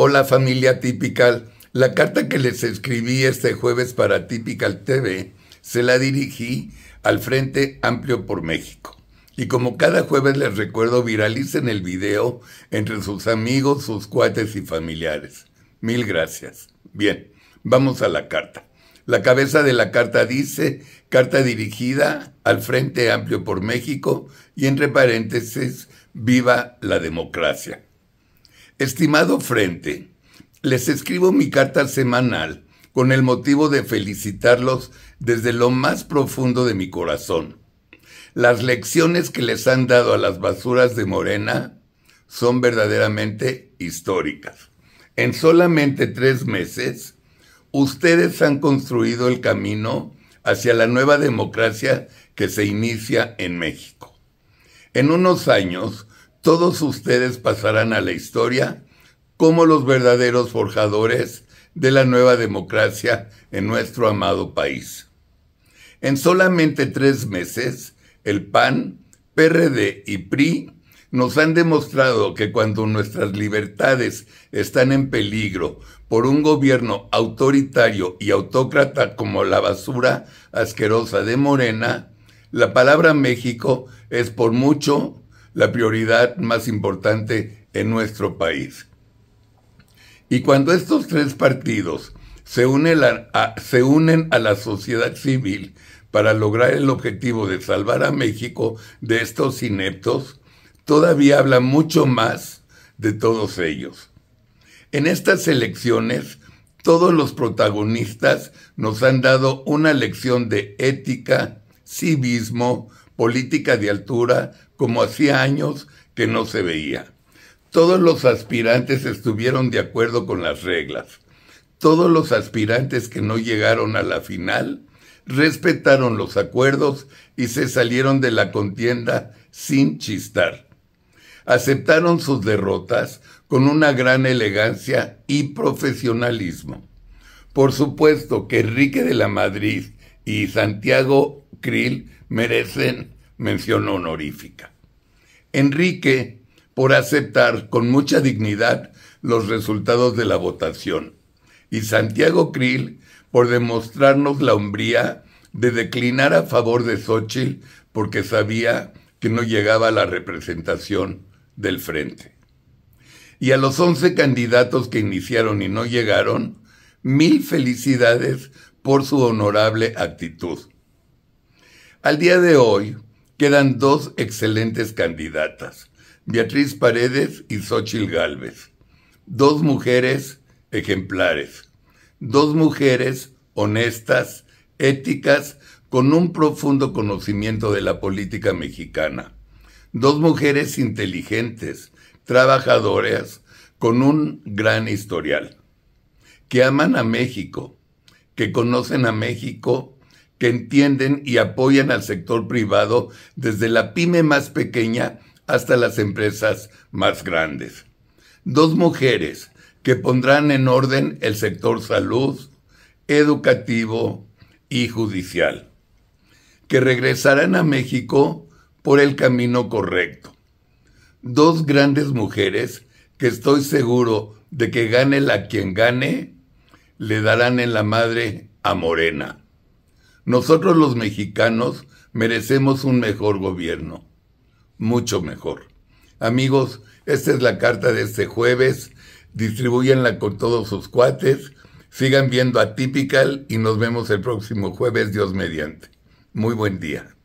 Hola familia Typical. La carta que les escribí este jueves para Típical TV se la dirigí al Frente Amplio por México. Y como cada jueves les recuerdo, viralicen el video entre sus amigos, sus cuates y familiares. Mil gracias. Bien, vamos a la carta. La cabeza de la carta dice, carta dirigida al Frente Amplio por México y entre paréntesis, viva la democracia. Estimado Frente, les escribo mi carta semanal con el motivo de felicitarlos desde lo más profundo de mi corazón. Las lecciones que les han dado a las basuras de Morena son verdaderamente históricas. En solamente tres meses, ustedes han construido el camino hacia la nueva democracia que se inicia en México. En unos años, todos ustedes pasarán a la historia como los verdaderos forjadores de la nueva democracia en nuestro amado país. En solamente tres meses, el PAN, PRD y PRI nos han demostrado que cuando nuestras libertades están en peligro por un gobierno autoritario y autócrata como la basura asquerosa de Morena, la palabra México es por mucho la prioridad más importante en nuestro país. Y cuando estos tres partidos se unen a, se unen a la sociedad civil para lograr el objetivo de salvar a México de estos ineptos, todavía habla mucho más de todos ellos. En estas elecciones, todos los protagonistas nos han dado una lección de ética, civismo, política de altura, como hacía años que no se veía. Todos los aspirantes estuvieron de acuerdo con las reglas. Todos los aspirantes que no llegaron a la final respetaron los acuerdos y se salieron de la contienda sin chistar. Aceptaron sus derrotas con una gran elegancia y profesionalismo. Por supuesto que Enrique de la Madrid y Santiago Krill merecen mención honorífica. Enrique por aceptar con mucha dignidad los resultados de la votación y Santiago Krill por demostrarnos la hombría de declinar a favor de Xochitl porque sabía que no llegaba a la representación del frente. Y a los 11 candidatos que iniciaron y no llegaron, mil felicidades por su honorable actitud. Al día de hoy, quedan dos excelentes candidatas, Beatriz Paredes y Xochil Gálvez. Dos mujeres ejemplares, dos mujeres honestas, éticas, con un profundo conocimiento de la política mexicana. Dos mujeres inteligentes, trabajadoras, con un gran historial, que aman a México, que conocen a México que entienden y apoyan al sector privado desde la pyme más pequeña hasta las empresas más grandes. Dos mujeres que pondrán en orden el sector salud, educativo y judicial, que regresarán a México por el camino correcto. Dos grandes mujeres que estoy seguro de que gane la quien gane, le darán en la madre a Morena. Nosotros los mexicanos merecemos un mejor gobierno, mucho mejor. Amigos, esta es la carta de este jueves, Distribúyanla con todos sus cuates, sigan viendo Atypical y nos vemos el próximo jueves, Dios mediante. Muy buen día.